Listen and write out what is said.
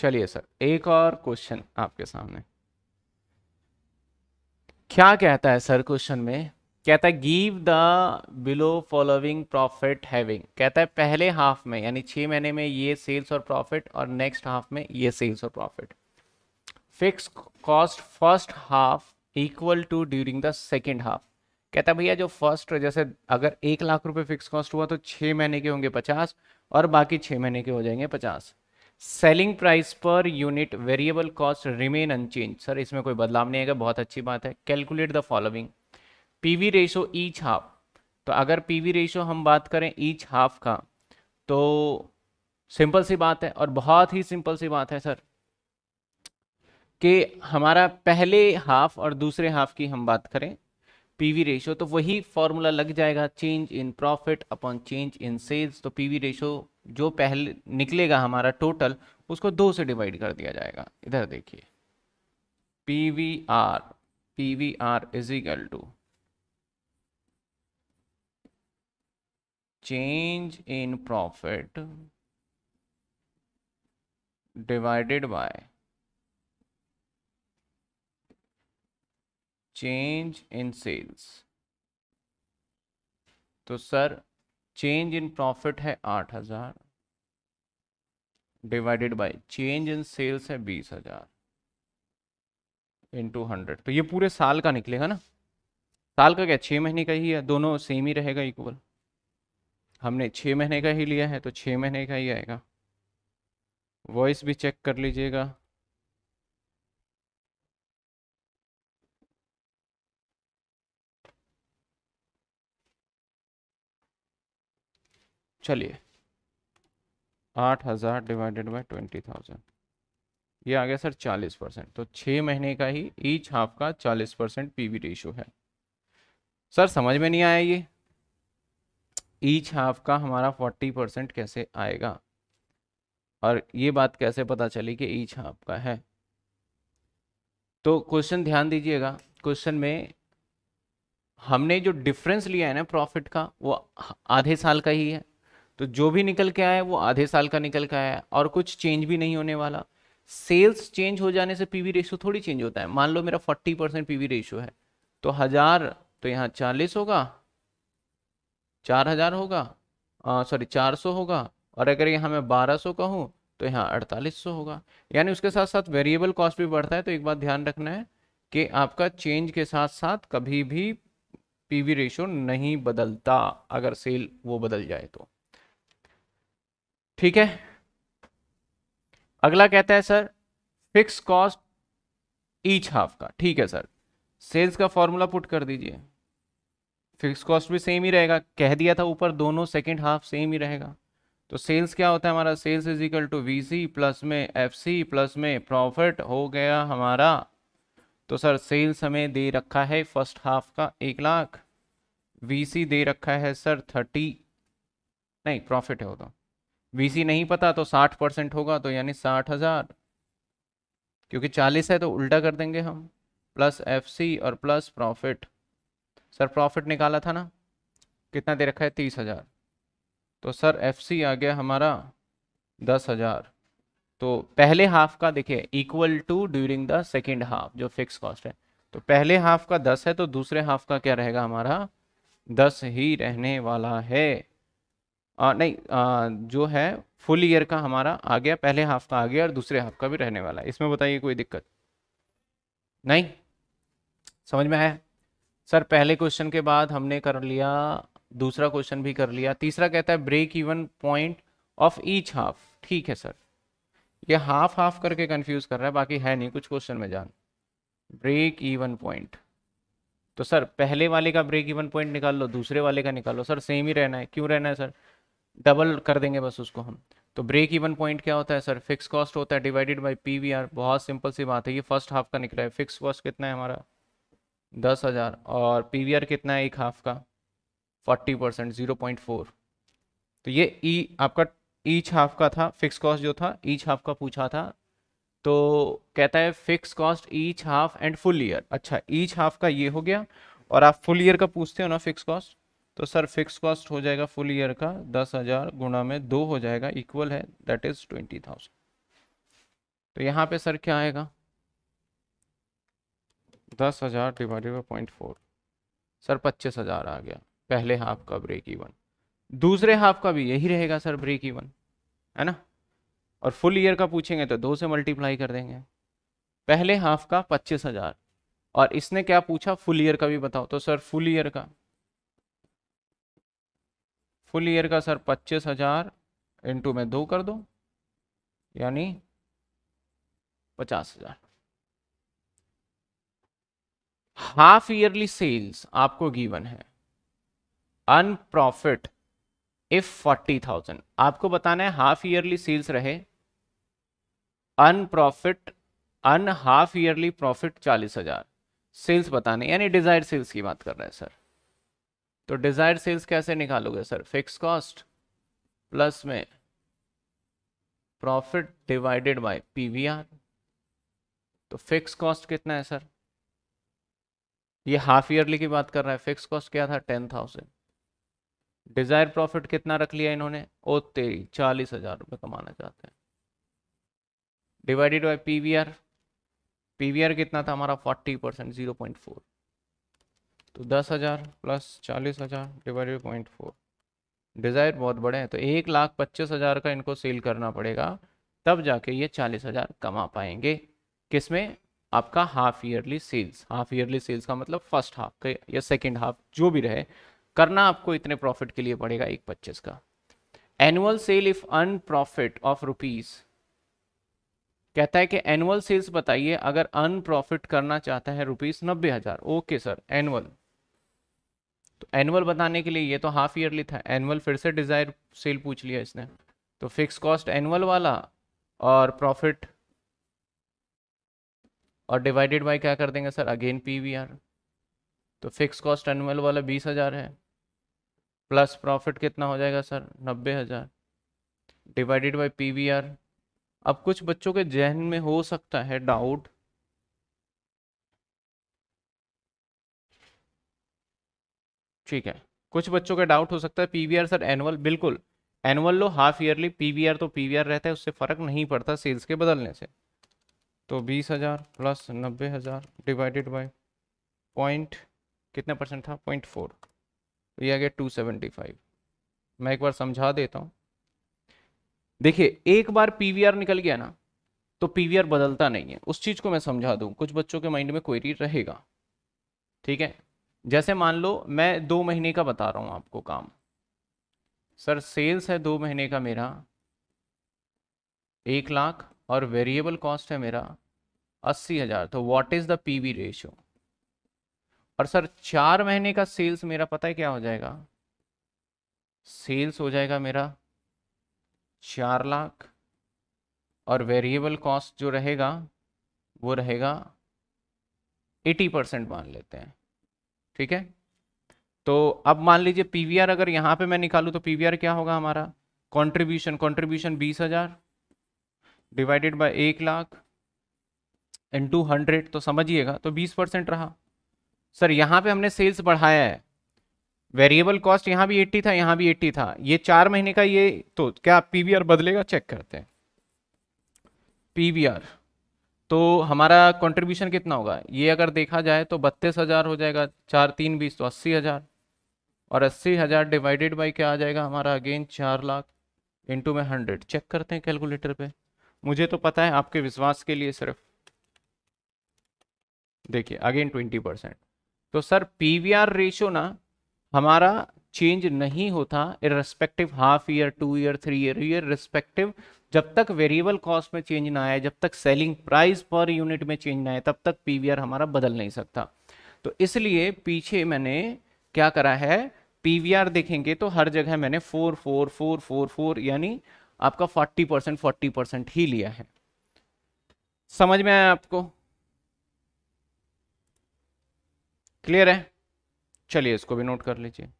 चलिए सर एक और क्वेश्चन आपके सामने क्या कहता है सर क्वेश्चन में कहता है give the below following profit having कहता है पहले हाफ में यानी छह महीने में ये सेल्स और प्रॉफिट और नेक्स्ट हाफ में ये सेल्स और profit fix cost first half equal to during the second half कहता है भैया जो फर्स्ट जैसे अगर एक लाख रुपए फिक्स कॉस्ट हुआ तो छह महीने के होंगे पचास और बाकी छह महीने के हो जाएंगे पचास selling price per unit variable cost remain unchanged sir इसमें कोई बदलाव नहीं आएगा बहुत अच्छी बात है calculate the following PV ratio each half तो अगर पीवी रेशो हम बात करें ईच हाफ का तो सिंपल सी बात है और बहुत ही सिंपल सी बात है सर कि हमारा पहले हाफ और दूसरे हाफ की हम बात करें पीवी रेशियो तो वही फॉर्मूला लग जाएगा change in profit upon change in sales तो पीवी रेशियो जो पहले निकलेगा हमारा टोटल उसको दो से डिवाइड कर दिया जाएगा इधर देखिए P V R P V R is equal to change in profit divided by change in sales तो सर चेंज इन प्रॉफिट है आठ हजार divided by change in sales है बीस हजार इंटू हंड्रेड तो ये पूरे साल का निकलेगा ना साल का क्या छः महीने का ही है दोनों सेम ही रहेगा इक्वल हमने छः महीने का ही लिया है तो छः महीने का ही आएगा वॉइस भी चेक कर लीजिएगा चलिए आठ हज़ार डिवाइडेड बाई ट्वेंटी थाउजेंड ये आ गया सर चालीस परसेंट तो छः महीने का ही ईच हाफ का चालीस परसेंट पी वी रेशो है सर समझ में नहीं आया ये ईच हाफ का हमारा फोर्टी परसेंट कैसे आएगा और ये बात कैसे पता चली कि ईच हाफ का है तो क्वेश्चन ध्यान दीजिएगा क्वेश्चन में हमने जो डिफरेंस लिया है ना प्रॉफिट का वो आधे साल का ही है तो जो भी निकल के आया वो आधे साल का निकल के आया और कुछ चेंज भी नहीं होने वाला सेल्स चेंज हो जाने से पीवी रेशियो थोड़ी चेंज होता है मान लो मेरा फोर्टी परसेंट पीवी रेशियो है तो हज़ार तो यहाँ चालीस होगा चार हज़ार होगा सॉरी चार सौ होगा और अगर यहाँ मैं बारह सौ का हूँ तो यहाँ अड़तालीस सौ होगा यानी उसके साथ साथ वेरिएबल कॉस्ट भी बढ़ता है तो एक बात ध्यान रखना है कि आपका चेंज के साथ साथ कभी भी वी रेशो नहीं बदलता अगर सेल वो बदल जाए तो ठीक है अगला कहता है sir fix cost each half का ठीक है सर सेल्स का फॉर्मूला पुट कर दीजिए फिक्स कॉस्ट भी सेम ही रहेगा कह दिया था ऊपर दोनों सेकेंड हाफ सेम ही रहेगा तो सेल्स क्या होता है हमारा sales is equal to V C plus में एफ सी प्लस में प्रॉफिट हो गया हमारा तो सर सेल्स हमें दे रखा है फर्स्ट हाफ का एक लाख वी सी दे रखा है सर थर्टी नहीं प्रॉफिट है वो तो वीसी नहीं पता तो साठ परसेंट होगा तो यानी साठ हज़ार क्योंकि चालीस है तो उल्टा कर देंगे हम प्लस एफसी और प्लस प्रॉफिट सर प्रॉफिट निकाला था ना कितना दे रखा है तीस हज़ार तो सर एफसी आ गया हमारा दस हज़ार तो पहले हाफ का देखिए equal to during the second half जो फिक्स कॉस्ट है तो पहले हाफ का दस है तो दूसरे हाफ का क्या रहेगा हमारा दस ही रहने वाला है आ, नहीं आ, जो है फुल ईयर का हमारा आ गया पहले हाफ का आ गया और दूसरे हाफ का भी रहने वाला है इसमें बताइए कोई दिक्कत नहीं समझ में आया सर पहले क्वेश्चन के बाद हमने कर लिया दूसरा क्वेश्चन भी कर लिया तीसरा कहता है break even point of each half ठीक है सर ये हाफ हाफ करके कंफ्यूज कर रहा है बाकी है नहीं कुछ क्वेश्चन में जान ब्रेक इवन पॉइंट तो सर पहले वाले का ब्रेक इवन पॉइंट निकाल लो दूसरे वाले का निकाल लो सर सेम ही रहना है क्यों रहना है सर डबल कर देंगे बस उसको हम तो ब्रेक इवन पॉइंट क्या होता है सर फिक्स कॉस्ट होता है डिवाइडेड बाई पी बहुत सिंपल सी बात है ये फर्स्ट हाफ का निकला है फिक्स कॉस्ट कितना है हमारा दस हज़ार और पी कितना है एक हाफ का forty percent zero point four तो ये ई e, आपका ईच हाफ का था फिक्स कॉस्ट जो था ईच हाफ का पूछा था तो कहता है fix cost each half and full year अच्छा ईच हाफ का ये हो गया और आप फुल ईयर का पूछते हो ना फिक्स कॉस्ट तो सर फिक्स कॉस्ट हो जाएगा फुल ईयर का दस हज़ार गुणा में दो हो जाएगा इक्वल है दैट इज़ ट्वेंटी थाउजेंड तो यहाँ पे सर क्या आएगा दस हज़ार divided by point four sir पच्चीस हज़ार आ गया पहले हाफ का ब्रेक इवन दूसरे हाफ का भी यही रहेगा सर ब्रेक इवन है ना और फुल ईयर का पूछेंगे तो दो से मल्टीप्लाई कर देंगे पहले हाफ का पच्चीस हज़ार और इसने क्या पूछा फुल ईयर का भी बताओ तो सर फुल ईयर का फुल ईयर का सर पच्चीस हजार इंटू में दो कर दो यानी पचास हजार हाफ ईयरली सेल्स आपको गिवन है on profit if forty thousand आपको बताना है हाफ ईयरली सेल्स रहे on profit on half yearly profit चालीस हजार सेल्स बताने यानी डिजायर सेल्स की बात कर रहे हैं सर तो डिजायर सेल्स कैसे निकालोगे सर फिक्स कॉस्ट प्लस में प्रॉफिट डिवाइडेड बाय पीवीआर तो फिक्स कॉस्ट कितना है सर ये हाफ ईयरली की बात कर रहा है फिक्स कॉस्ट क्या था टेन थाउजेंड डिजायर प्रॉफिट कितना रख लिया इन्होंने ओ तेरी चालीस हजार रुपये कमाना चाहते हैं डिवाइडेड बाय पीवीआर पीवीआर कितना था हमारा forty percent zero point four तो दस हज़ार प्लस चालीस हज़ार बाई पॉइंट फोर डिज़ायर बहुत बड़े हैं तो एक लाख पच्चीस हज़ार का इनको सेल करना पड़ेगा तब जाके ये चालीस हज़ार कमा पाएंगे किस में आपका half yearly sales half yearly sales का मतलब फर्स्ट हाफ का या सेकेंड हाफ जो भी रहे करना आपको इतने प्रॉफिट के लिए पड़ेगा एक पच्चीस का annual sale if on profit of rupees कहता है कि एनुअल सेल्स बताइए अगर अन प्रॉफिट करना चाहता है रुपीज नब्बे हजार ओके सर एनुअल तो एनुअल बताने के लिए ये तो हाफ ईयरली था एनुअल फिर से डिज़ायर सेल पूछ लिया इसने तो फिक्स कॉस्ट एनुअल वाला और प्रॉफिट और डिवाइडेड बाय क्या कर देंगे सर अगेन पीवीआर तो फिक्स कॉस्ट एनुअल वाला बीस हज़ार है प्लस प्रॉफिट कितना हो जाएगा सर नब्बे हज़ार डिवाइडेड बाई पी अब कुछ बच्चों के जहन में हो सकता है डाउट ठीक है कुछ बच्चों का डाउट हो सकता है पीवीआर सर एनुअल बिल्कुल एनुअल लो हाफ ईयरली पीवीआर तो पीवीआर रहता है उससे फ़र्क नहीं पड़ता सेल्स के बदलने से तो बीस हज़ार प्लस नब्बे हज़ार डिवाइडेड बाई पॉइंट कितना परसेंट था पॉइंट फोर तो ये आ गया टू सेवेंटी फाइव मैं एक बार समझा देता हूँ देखिए एक बार पीवीआर निकल गया ना तो पीवीआर बदलता नहीं है उस चीज़ को मैं समझा दूँ कुछ बच्चों के माइंड में क्वेरी रहेगा ठीक है जैसे मान लो मैं दो महीने का बता रहा हूँ आपको काम सर सेल्स है दो महीने का मेरा एक लाख और वेरिएबल कॉस्ट है मेरा अस्सी हज़ार तो what is the PV ratio और सर चार महीने का सेल्स मेरा पता है क्या हो जाएगा सेल्स हो जाएगा मेरा चार लाख और वेरिएबल कॉस्ट जो रहेगा वो रहेगा एटी परसेंट मान लेते हैं ठीक है तो अब मान लीजिए पीवीआर अगर यहां पे मैं निकालू तो पीवीआर क्या होगा हमारा कंट्रीब्यूशन कंट्रीब्यूशन बीस हजार डिवाइडेड बाय एक लाख इन टू हंड्रेड तो समझिएगा तो बीस परसेंट रहा सर यहां पे हमने सेल्स बढ़ाया है वेरिएबल कॉस्ट यहां भी एट्टी था यहां भी एट्टी था ये चार महीने का ये तो क्या पीवीआर बदलेगा चेक करते हैं पीवीआर तो हमारा कंट्रीब्यूशन कितना होगा ये अगर देखा जाए तो बत्तीस हज़ार हो जाएगा चार तीन बीस तो अस्सी हज़ार और अस्सी हज़ार डिवाइडेड बाई क्या आ जाएगा हमारा अगेन चार लाख इंटू में हंड्रेड चेक करते हैं कैलकुलेटर पे मुझे तो पता है आपके विश्वास के लिए सिर्फ देखिए अगेन ट्वेंटी परसेंट तो सर पी वी ना हमारा चेंज नहीं होता irrespective half year two year three year year respective जब तक वेरिएबल कॉस्ट में चेंज ना आए जब तक सेलिंग प्राइस पर यूनिट में चेंज ना आए तब तक पी हमारा बदल नहीं सकता तो इसलिए पीछे मैंने क्या करा है पी देखेंगे तो हर जगह मैंने four four four four four यानी आपका फोर्टी परसेंट फोर्टी परसेंट ही लिया है समझ में आया आपको क्लियर है चलिए इसको भी नोट कर लीजिए